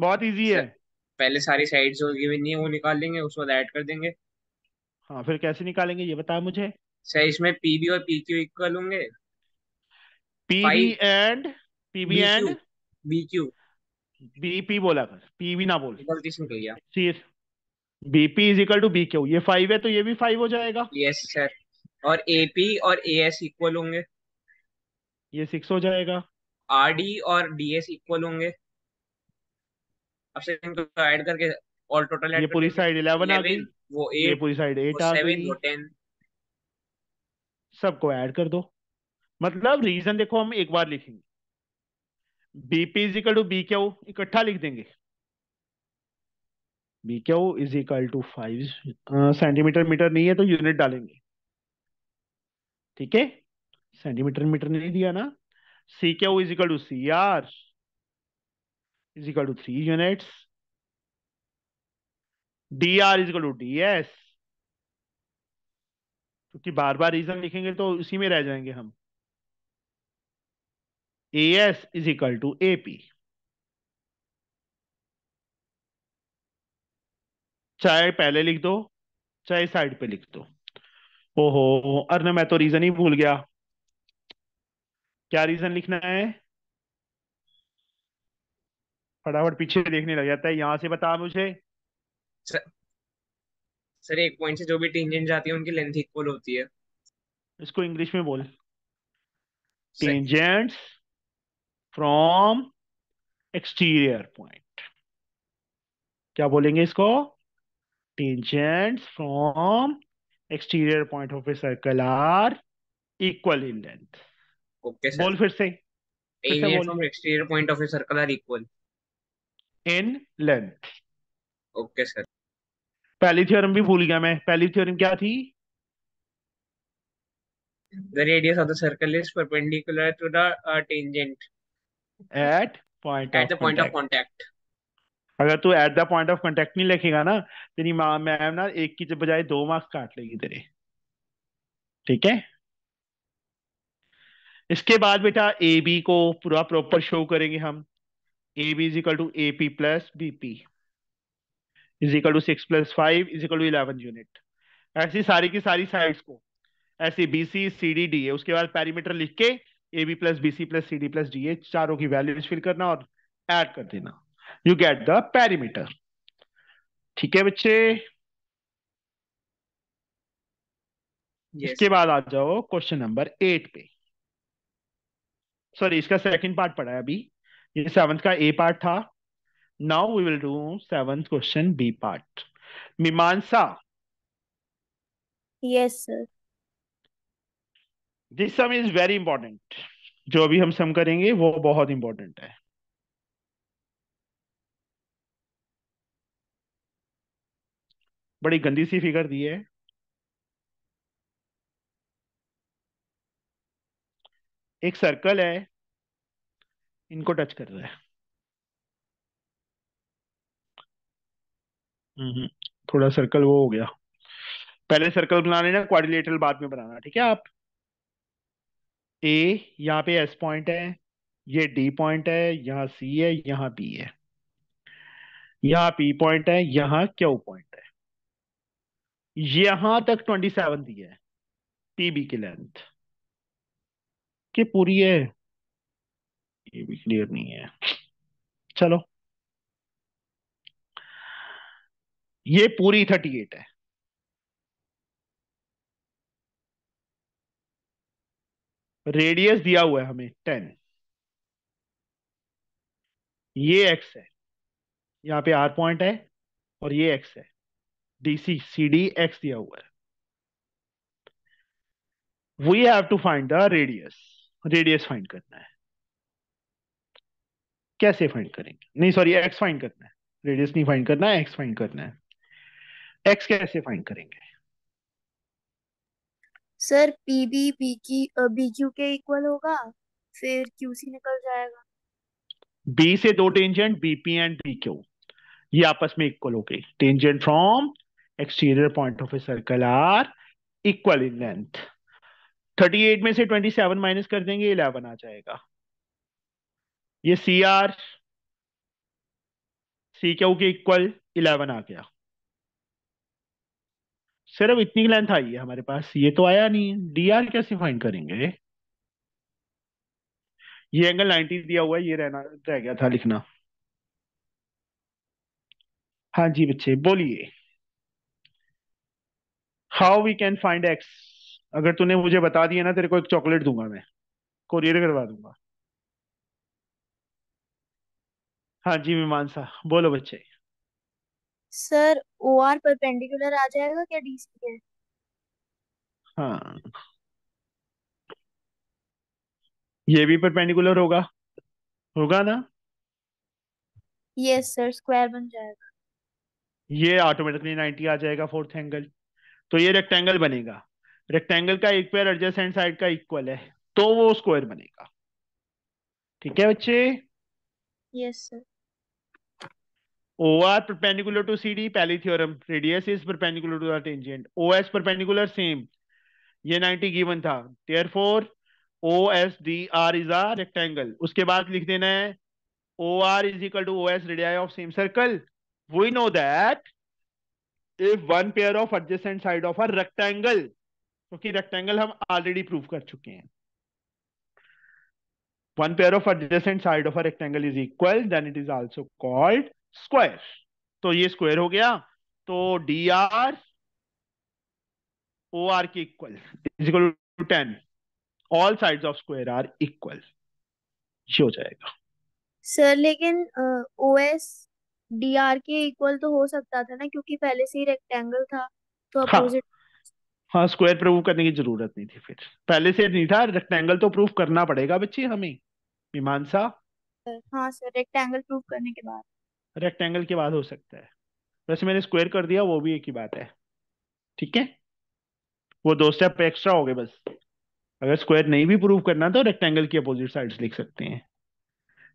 बहुत इजी है पहले सारी साइड्स जो गिवन है वो निकाल लेंगे उसके बाद ऐड कर देंगे हाँ फिर कैसे निकालेंगे ये बताया मुझे सर इसमें पीबी और पीक्यू इक्वल होंगे PB and PB and BQ BP बोला कर पीवी ना बोल गलती से निकल गया sir BP is equal to BQ ये फाइव है तो ये भी फाइव हो जाएगा यस सर और एपी और एएस इक्वल होंगे ये सिक्स हो जाएगा आरडी और डीएस इक्वल होंगे अब से इनको ऐड करके ऑल टोटल ये पूरी साइड 11 आ गई वो 8 ये पूरी साइड 8 आ गई 7 वो 10 सबको ऐड कर दो मतलब रीजन देखो हम एक बार लिखेंगे BP is equal to BQ इकट्ठा लिख देंगे BQ is equal to 5 five centimetre metre नहीं है तो यूनिट डालेंगे ठीक है सेंटीमीटर मीटर नहीं दिया ना C Q is equal to C R is equal to 3 units. dr is equal to ds. क्योंकि बार बार रीजन लिखेंगे तो उसी में रह जाएंगे हम A S is equal to A P चाहे पहले लिख दो चाहे साइड पे लिख दो ओहो अरे मैं तो रीजन ही भूल गया क्या रीजन लिखना है फटाफट पीछे देखने लग जाता है यहाँ से बता मुझे सर, सर एक पॉइंट से जो भी टेंजेंट जाती है उनकी लेंथ इक्वल होती है इसको इंग्लिश में बोल टेंजेंट फ्रॉम एक्सटीरियर पॉइंट क्या बोलेंगे इसको tangent from exterior point of a circle are equal in length okay sir बोल फिर से tangents from exterior point of a circle are equal in length okay sir पहली theorem भी भूल गया मैं पहली थ्योरम क्या थी the radius of the circle is perpendicular to the tangent at point at the point of contact अगर तू at the point of contact नहीं लिखेगा ना तेरी मां मैम ना एक की बजाय दो मार्क्स काट लेगी तेरे ठीक है इसके बाद बेटा ए बी को पूरा प्रॉपर शो करेंगे हम A B is equal to A P plus B P is equal to six plus five is equal to eleven unit ऐसी सारी की सारी साइड्स को ऐसे B C C D D A उसके बाद पैरीमीटर लिख के A B plus B C plus C D plus D A चारों की वैल्यूज फिल करना और ऐड कर देना यू गेट द पैरीमीटर ठीक है बच्चे yes. इसके बाद आ जाओ क्वेश्चन नंबर एट पे सॉरी इसका सेकंड पार्ट पढ़ा है अभी ये सेवंथ का ए पार्ट था now we will do seventh question B part Mimansa yes sir this sum is very important जो अभी हम सम करेंगे वो बहुत इंपॉर्टेंट है बड़ी गंदी सी फिगर दी है एक सर्कल है इनको टच कर रहा है हम्म थोड़ा सर्कल वो हो गया पहले सर्कल बना लेना क्वारिलेटर बाद में बनाना ठीक है आप ए यहाँ पे एस पॉइंट है ये डी पॉइंट है यहाँ सी है यहाँ बी है यहाँ पी पॉइंट है यहाँ क्यू पॉइंट है यहां तक ट्वेंटी सेवन दिया है बी की लेंथ कि पूरी है ये भी क्लियर नहीं है चलो ये पूरी थर्टी एट है रेडियस दिया हुआ है हमें टेन ये एक्स है यहां पे आर पॉइंट है और ये एक्स है डीसी सी डी एक्स दिया हुआ है we have to find the radius radius find करना है कैसे फाइंड करेंगे नहीं सॉरी एक्स फाइंड करना है रेडियस नहीं फाइंड करना है एक्स फाइंड करना है एक्स कैसे फाइंड करेंगे सर पी बी बी की बी क्यू के इक्वल होगा फिर क्यू सी निकल जाएगा बी से दो tangent B P and B Q ये आपस में इक्वल हो गई tangent from exterior point of a circle are equal in length 38 में से 27 माइनस कर देंगे 11 आ जाएगा ये सी आर सी क्यू के इक्वल इलेवन आ गया सिर्फ इतनी लेंथ आई है हमारे पास ये तो आया नहीं है डी आर कैसे फाइंड करेंगे ये एंगल नाइनटी दिया हुआ है ये रहना रह गया था लिखना हाँ जी बच्चे बोलिए how we can find x अगर तूने मुझे बता दिया ना तेरे को एक चॉकलेट दूंगा मैं कोरियर करवा दूंगा हाँ जी मीमांसा बोलो बच्चे सर ओ आर परपेंडिकुलर आ जाएगा क्या डी सी है हाँ ये भी परपेंडिकुलर होगा होगा ना यस सर स्क्वायर बन जाएगा ये ऑटोमेटिकली नाइनटी आ जाएगा फोर्थ एंगल तो ये रेक्टेंगल बनेगा रेक्टेंगल का एक पेयर एडजेसेंट साइड का इक्वल है तो वो स्क्वायर बनेगा ठीक है बच्चे Yes, sir. OR perpendicular to CD, Pally theorem. Radius is perpendicular to the tangent. OS perpendicular, same. ये 90 given था. Therefore, OSDR is a rectangle. उसके बाद लिख देना है OR is equal to OS radii of same circle. We know that if one pair of adjacent side of a rectangle, क्योंकि तो rectangle हम already prove कर चुके हैं. one pair of adjacent side of a rectangle is equal then it is also called square to ye square ho gaya to dr or ke equal is equal to 10 all sides of square are equal ये हो जाएगा sir लेकिन O S D R के equal तो हो सकता था ना क्योंकि पहले से ही रेक्टेंगल था तो अपोजिट हाँ स्क्वायर प्रूव करने की जरूरत नहीं थी फिर पहले से नहीं था रेक्टेंगल तो प्रूव करना पड़ेगा बच्चे हमें मीमांसा हाँ सर रेक्टेंगल प्रूव करने के बाद रेक्टेंगल के बाद हो सकता है वैसे मैंने स्क्वायर कर दिया वो भी एक ही बात है ठीक है वो दो स्टेप एक्स्ट्रा हो गए बस अगर स्क्वायर नहीं भी प्रूव करना तो रेक्टेंगल की अपोजिट साइड्स लिख सकते हैं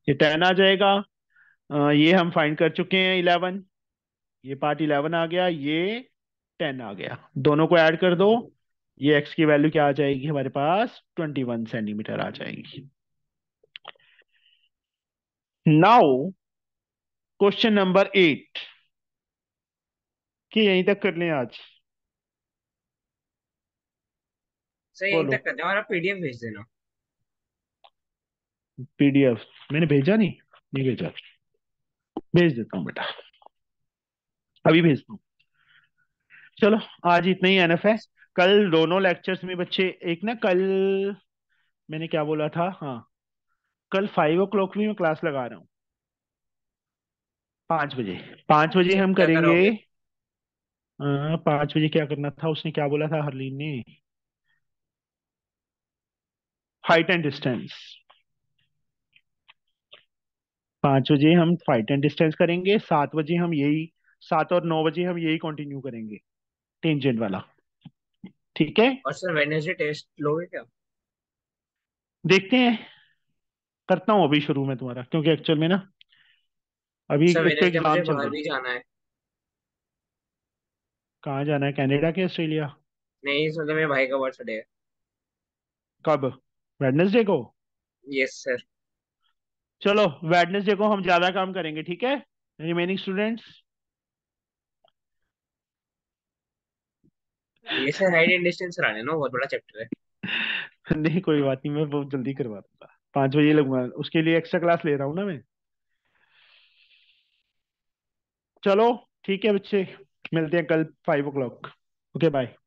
ये टेन आ जाएगा आ, ये हम फाइंड कर चुके हैं इलेवन ये पार्ट इलेवन आ गया ये टेन आ गया दोनों को ऐड कर दो ये एक्स की वैल्यू क्या आ जाएगी हमारे पास ट्वेंटी वन सेंटीमीटर आ जाएगी नाउ क्वेश्चन नंबर एट कि यहीं तक कर लें आज पीडीएफ मैंने भेजा नहीं नहीं भेजा भेज देता हूँ बेटा अभी भेजता हूँ चलो आज इतना ही एनएफ है कल दोनों लेक्चर्स में बच्चे एक ना कल मैंने क्या बोला था हाँ कल फाइव ओ क्लॉक भी मैं क्लास लगा रहा हूँ पांच बजे पांच बजे अच्छा, हम करेंगे पांच बजे क्या करना था उसने क्या बोला था हरलीन ने फाइट एंड डिस्टेंस पांच बजे हम फाइट एंड डिस्टेंस करेंगे सात बजे हम यही सात और नौ बजे हम यही कंटिन्यू करेंगे टेंजेंट वाला ठीक है और सर वेनेसडे टेस्ट लोगे क्या देखते हैं करता हूँ अभी शुरू में तुम्हारा क्योंकि एक्चुअल में ना अभी सर इसका अच्छा, मैंने क्या एग्जाम चल रहा रही जाना है कहाँ जाना है कनाडा के ऑस्ट्रेलिया नहीं इस मेरे भाई का बर्थडे है कब वेडनेसडे को यस सर चलो वेडनेसडे को हम ज्यादा काम करेंगे ठीक है रिमेनिंग स्टूडेंट्स ये सर हाइट एंड डिस्टेंस कराने ना बहुत बड़ा चैप्टर है नहीं कोई बात नहीं मैं बहुत जल्दी करवा दूंगा पांच बजे लगूंगा उसके लिए एक्स्ट्रा क्लास ले रहा हूं ना मैं चलो ठीक है बच्चे मिलते हैं कल five o'clock okay bye